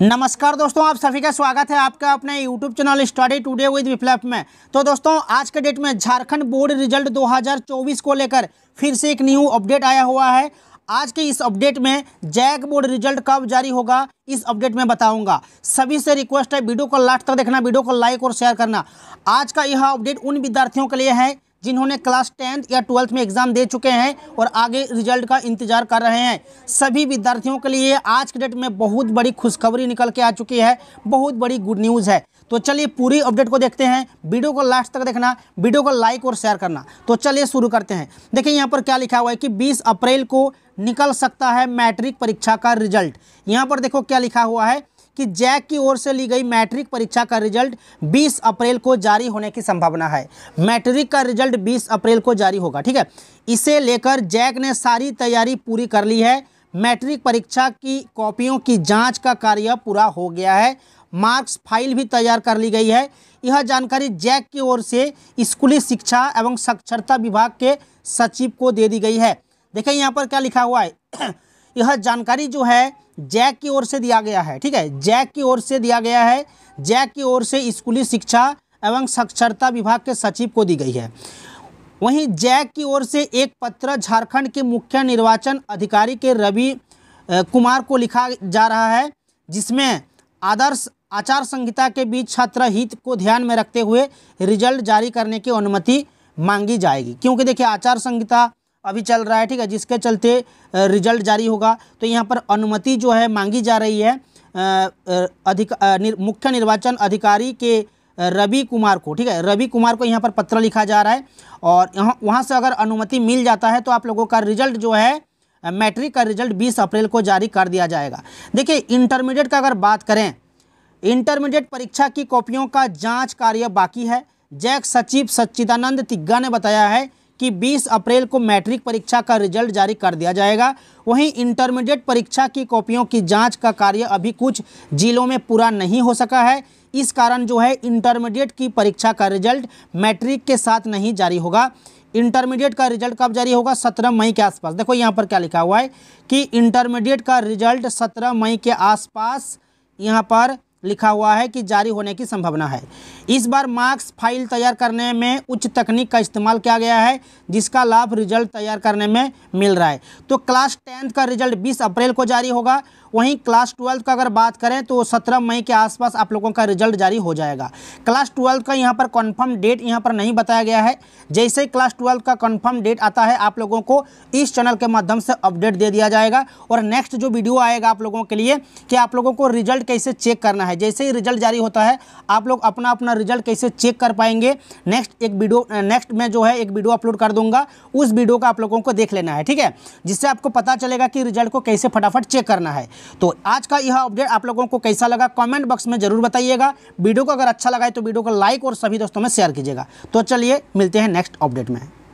नमस्कार दोस्तों आप सभी का स्वागत है आपका अपने YouTube channel study today with Viplav में तो दोस्तों आज के डेट में झारखंड बोर्ड रिजल्ट 2024 को लेकर फिर से एक न्यू अपडेट आया हुआ है आज के इस अपडेट में जैक बोर्ड रिजल्ट कब जारी होगा इस अपडेट में बताऊंगा सभी से रिक्वेस्ट है वीडियो को लास्ट तक देखना वीडियो को लाइक और शेयर करना आज का यह अपडेट उन विद्यार्थियों के लिए है जिन्होंने क्लास टेंथ या ट्वेल्थ में एग्ज़ाम दे चुके हैं और आगे रिजल्ट का इंतजार कर रहे हैं सभी विद्यार्थियों के लिए आज के डेट में बहुत बड़ी खुशखबरी निकल के आ चुकी है बहुत बड़ी गुड न्यूज़ है तो चलिए पूरी अपडेट को देखते हैं वीडियो को लास्ट तक देखना वीडियो को लाइक और शेयर करना तो चलिए शुरू करते हैं देखिए यहाँ पर क्या लिखा हुआ है कि बीस अप्रैल को निकल सकता है मैट्रिक परीक्षा का रिजल्ट यहाँ पर देखो क्या लिखा हुआ है कि जैक की ओर से ली गई मैट्रिक परीक्षा का रिजल्ट 20 अप्रैल को जारी होने की संभावना है मैट्रिक का रिजल्ट 20 अप्रैल को जारी होगा ठीक है इसे लेकर जैक ने सारी तैयारी पूरी कर ली है मैट्रिक परीक्षा की कॉपियों की जांच का कार्य पूरा हो गया है मार्क्स फाइल भी तैयार कर ली गई है यह जानकारी जैक की ओर से स्कूली शिक्षा एवं साक्षरता विभाग के सचिव को दे दी गई है देखिए यहाँ पर क्या लिखा हुआ है यह जानकारी जो है जैक की ओर से दिया गया है ठीक है जैक की ओर से दिया गया है जैक की ओर से स्कूली शिक्षा एवं साक्षरता विभाग के सचिव को दी गई है वहीं जैक की ओर से एक पत्र झारखंड के मुख्य निर्वाचन अधिकारी के रवि कुमार को लिखा जा रहा है जिसमें आदर्श आचार संहिता के बीच छात्र हित को ध्यान में रखते हुए रिजल्ट जारी करने की अनुमति मांगी जाएगी क्योंकि देखिए आचार संहिता अभी चल रहा है ठीक है जिसके चलते रिजल्ट जारी होगा तो यहाँ पर अनुमति जो है मांगी जा रही है अधिक निर, मुख्य निर्वाचन अधिकारी के रवि कुमार को ठीक है रवि कुमार को यहाँ पर पत्र लिखा जा रहा है और यहाँ वहाँ से अगर अनुमति मिल जाता है तो आप लोगों का रिजल्ट जो है मैट्रिक का रिजल्ट 20 अप्रैल को जारी कर दिया जाएगा देखिए इंटरमीडिएट का अगर बात करें इंटरमीडिएट परीक्षा की कॉपियों का जांच कार्य बाकी है जैक सचिव सच्चिदानंद तिग्गा ने बताया है कि 20 अप्रैल को मैट्रिक परीक्षा का रिजल्ट जारी कर दिया जाएगा वहीं इंटरमीडिएट परीक्षा की कॉपियों की जांच का कार्य अभी कुछ जिलों में पूरा नहीं हो सका है इस कारण जो है इंटरमीडिएट की परीक्षा का रिजल्ट मैट्रिक के साथ नहीं जारी होगा इंटरमीडिएट का रिजल्ट कब जारी होगा सत्रह मई के आसपास देखो यहाँ पर क्या लिखा हुआ है कि इंटरमीडिएट का रिजल्ट सत्रह मई के आसपास यहाँ पर लिखा हुआ है कि जारी होने की संभावना है इस बार मार्क्स फाइल तैयार करने में उच्च तकनीक का इस्तेमाल किया गया है जिसका लाभ रिजल्ट तैयार करने में मिल रहा है तो क्लास टेंथ का रिजल्ट बीस अप्रैल को जारी होगा वहीं क्लास ट्वेल्थ का अगर बात करें तो सत्रह मई के आसपास आप लोगों का रिजल्ट जारी हो जाएगा क्लास ट्वेल्थ का यहाँ पर कन्फर्म डेट यहाँ पर नहीं बताया गया है जैसे ही क्लास ट्वेल्थ का कन्फर्म डेट आता है आप लोगों को इस चैनल के माध्यम से अपडेट दे दिया जाएगा और नेक्स्ट जो वीडियो आएगा आप लोगों के लिए कि आप लोगों को रिजल्ट कैसे चेक करना है है जैसे ही रिजल्ट जारी होता है आप लोग अपना अपना रिजल्ट कैसे चेक कर पाएंगे नेक्स्ट एक वीडियो नेक्स्ट में जो है एक वीडियो अपलोड कर दूंगा उस वीडियो का आप लोगों को देख लेना है ठीक है जिससे आपको पता चलेगा कि रिजल्ट को कैसे फटाफट चेक करना है तो आज का यह अपडेट आप लोगों को कैसा लगा कॉमेंट बॉक्स में जरूर बताइएगा वीडियो को अगर अच्छा लगा है तो वीडियो को लाइक और सभी दोस्तों में शेयर कीजिएगा तो चलिए मिलते हैं नेक्स्ट अपडेट में